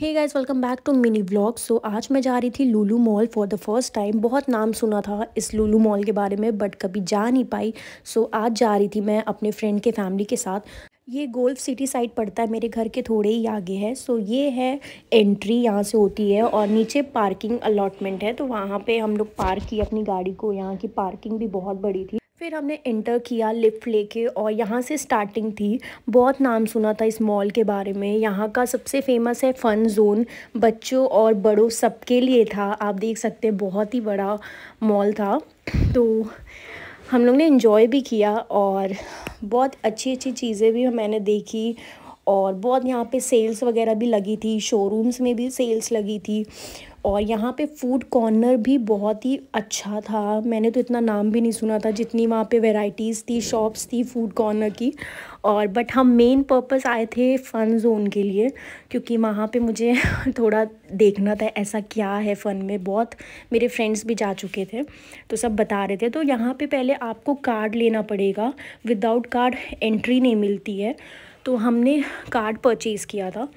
hey guys welcome back to mini blog so आज मैं जा रही थी Lulu mall for the first time बहुत नाम सुना था इस लुलू मॉल के बारे में बट कभी जा नहीं पाई सो so, आज जा रही थी मैं अपने फ्रेंड के फैमिली के साथ ये गोल्फ सिटी साइड पड़ता है मेरे घर के थोड़े ही आगे है सो so, ये है एंट्री यहाँ से होती है और नीचे पार्किंग अलॉटमेंट है तो वहाँ पर हम लोग पार्क की अपनी गाड़ी को यहाँ की पार्किंग भी बहुत बड़ी थी फिर हमने इंटर किया लिफ्ट लेके और यहाँ से स्टार्टिंग थी बहुत नाम सुना था इस मॉल के बारे में यहाँ का सबसे फेमस है फ़न जोन बच्चों और बड़ों सबके लिए था आप देख सकते हैं बहुत ही बड़ा मॉल था तो हम लोग ने इन्जॉय भी किया और बहुत अच्छी अच्छी चीज़ें भी मैंने देखी और बहुत यहाँ पे सेल्स वगैरह भी लगी थी शोरूम्स में भी सेल्स लगी थी और यहाँ पे फूड कॉर्नर भी बहुत ही अच्छा था मैंने तो इतना नाम भी नहीं सुना था जितनी वहाँ पे वेराइटीज़ थी शॉप्स थी फूड कॉर्नर की और बट हम मेन पर्पस आए थे फ़न जोन के लिए क्योंकि वहाँ पे मुझे थोड़ा देखना था ऐसा क्या है फ़न में बहुत मेरे फ्रेंड्स भी जा चुके थे तो सब बता रहे थे तो यहाँ पर पहले आपको कार्ड लेना पड़ेगा विदाउट कार्ड एंट्री नहीं मिलती है तो हमने कार्ड परचेज़ किया था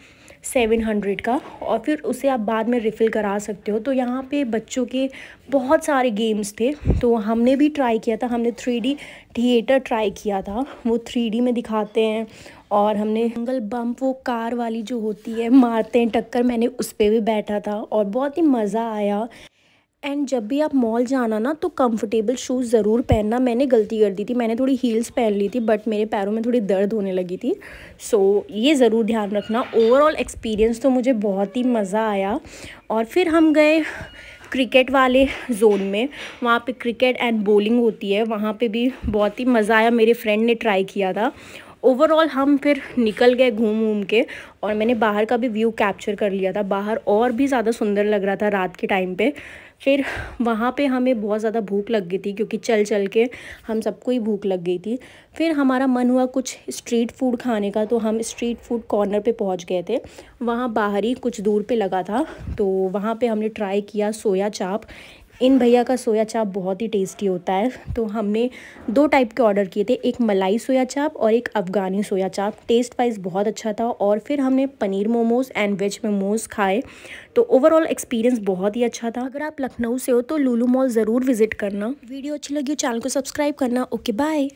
सेवन हंड्रेड का और फिर उसे आप बाद में रिफ़िल करा सकते हो तो यहाँ पे बच्चों के बहुत सारे गेम्स थे तो हमने भी ट्राई किया था हमने थ्री डी थिएटर ट्राई किया था वो थ्री डी में दिखाते हैं और हमने जंगल बम्प वो कार वाली जो होती है मारते हैं टक्कर मैंने उस पर भी बैठा था और बहुत ही मज़ा आया एंड जब भी आप मॉल जाना ना तो कंफर्टेबल शूज़ ज़रूर पहनना मैंने गलती कर दी थी मैंने थोड़ी हील्स पहन ली थी बट मेरे पैरों में थोड़ी दर्द होने लगी थी सो so, ये ज़रूर ध्यान रखना ओवरऑल एक्सपीरियंस तो मुझे बहुत ही मज़ा आया और फिर हम गए क्रिकेट वाले जोन में वहाँ पे क्रिकेट एंड बॉलिंग होती है वहाँ पे भी बहुत ही मज़ा आया मेरे फ्रेंड ने ट्राई किया था ओवरऑल हम फिर निकल गए घूम घूम के और मैंने बाहर का भी व्यू कैप्चर कर लिया था बाहर और भी ज़्यादा सुंदर लग रहा था रात के टाइम पे फिर वहाँ पे हमें बहुत ज़्यादा भूख लग गई थी क्योंकि चल चल के हम सबको ही भूख लग गई थी फिर हमारा मन हुआ कुछ स्ट्रीट फूड खाने का तो हम स्ट्रीट फूड कॉर्नर पे पहुँच गए थे वहाँ बाहर ही कुछ दूर पे लगा था तो वहाँ पे हमने ट्राई किया सोया चाप इन भैया का सोया चाप बहुत ही टेस्टी होता है तो हमने दो टाइप के ऑर्डर किए थे एक मलाई सोया चाप और एक अफ़गानी सोया चाप टेस्ट वाइज बहुत अच्छा था और फिर हमने पनीर मोमोज़ एंड वेज मोमोज़ खाए तो ओवरऑल एक्सपीरियंस बहुत ही अच्छा था अगर आप लखनऊ से हो तो लूलू मॉल ज़रूर विज़िट करना वीडियो अच्छी लगी हो चैनल को सब्सक्राइब करना ओके बाय